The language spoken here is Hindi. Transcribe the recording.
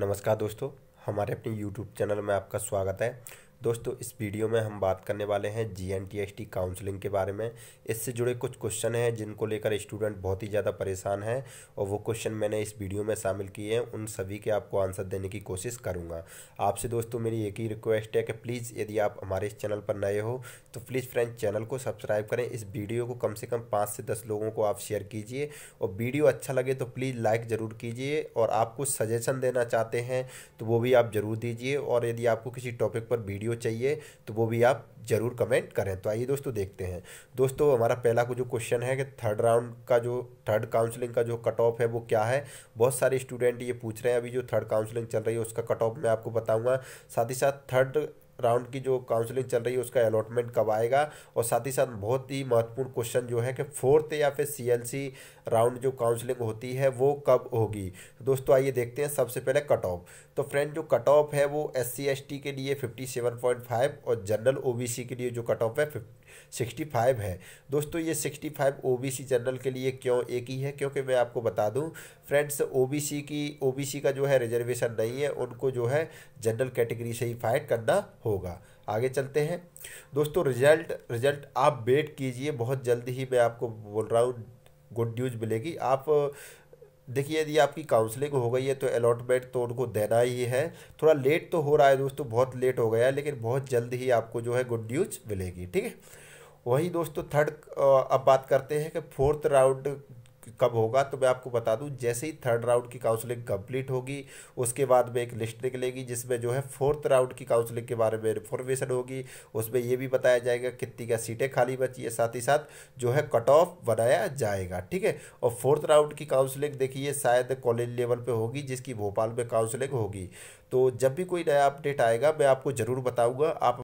नमस्कार दोस्तों हमारे अपने YouTube चैनल में आपका स्वागत है दोस्तों इस वीडियो में हम बात करने वाले हैं G N T S T counselling के बारे में इससे जुड़े कुछ क्वेश्चन हैं जिनको लेकर स्टूडेंट बहुत ही ज़्यादा परेशान हैं और वो क्वेश्चन मैंने इस वीडियो में शामिल किए हैं उन सभी के आपको आंसर देने की कोशिश करूँगा आपसे दोस्तों मेरी एक ही रिक्वेस्ट है कि प्लीज़ यदि आप हमारे इस चैनल पर नए हो तो प्लीज़ फ्रेंड चैनल को सब्सक्राइब करें इस वीडियो को कम से कम पाँच से दस लोगों को आप शेयर कीजिए और वीडियो अच्छा लगे तो प्लीज़ लाइक ज़रूर कीजिए और आप कुछ सजेशन देना चाहते हैं तो वो भी आप ज़रूर दीजिए और यदि आपको किसी टॉपिक पर वीडियो वीडियो चाहिए तो वो भी आप ज़रूर कमेंट करें तो आइए दोस्तों देखते हैं दोस्तों हमारा पहला जो क्वेश्चन है कि थर्ड राउंड का जो थर्ड काउंसलिंग का जो कट ऑफ है वो क्या है बहुत सारे स्टूडेंट ये पूछ रहे हैं अभी जो थर्ड काउंसलिंग चल रही है उसका कट ऑफ मैं आपको बताऊँगा साथ ही साथ थर्ड राउंड की जो काउंसलिंग चल रही है उसका अलॉटमेंट कब आएगा और साथ ही साथ बहुत ही महत्वपूर्ण क्वेश्चन जो है कि फोर्थ या फिर सीएलसी राउंड जो काउंसलिंग होती है वो कब होगी दोस्तों आइए देखते हैं सबसे पहले कट ऑफ तो फ्रेंड जो कट ऑफ है वो एस सी के लिए फिफ्टी सेवन पॉइंट फाइव और जनरल ओ बी सी के लिए जो कट ऑफ है सिक्सटी फाइव है दोस्तों ये sixty five O B C general के लिए क्यों एक ही है क्योंकि मैं आपको बता दूँ फ्रेंड्स ओ बी सी की ओ बी सी का जो है रिजर्वेशन नहीं है उनको जो है जनरल कैटेगरी से ही फाइट करना होगा आगे चलते हैं दोस्तों रिजल्ट रिजल्ट आप वेट कीजिए बहुत जल्द ही मैं आपको बोल रहा हूँ गुड न्यूज़ मिलेगी आप देखिए यदि आपकी काउंसलिंग हो गई है तो अलॉटमेंट तो उनको देना ही है थोड़ा लेट तो हो रहा है दोस्तों बहुत लेट हो गया है लेकिन बहुत जल्द ही आपको जो है गुड न्यूज मिलेगी ठीक है वही दोस्तों थर्ड अब बात करते हैं कि फोर्थ राउंड कब होगा तो मैं आपको बता दूं जैसे ही थर्ड राउंड की काउंसलिंग कंप्लीट होगी उसके बाद में एक लिस्ट निकलेगी जिसमें जो है फोर्थ राउंड की काउंसलिंग के बारे में इन्फॉर्मेशन होगी उसमें ये भी बताया जाएगा कितनी क्या सीटें खाली बची है साथ ही साथ जो है कट ऑफ बनाया जाएगा ठीक है और फोर्थ राउंड की काउंसलिंग देखिए शायद कॉलेज लेवल पर होगी जिसकी भोपाल में काउंसलिंग होगी तो जब भी कोई नया अपडेट आएगा मैं आपको ज़रूर बताऊँगा आप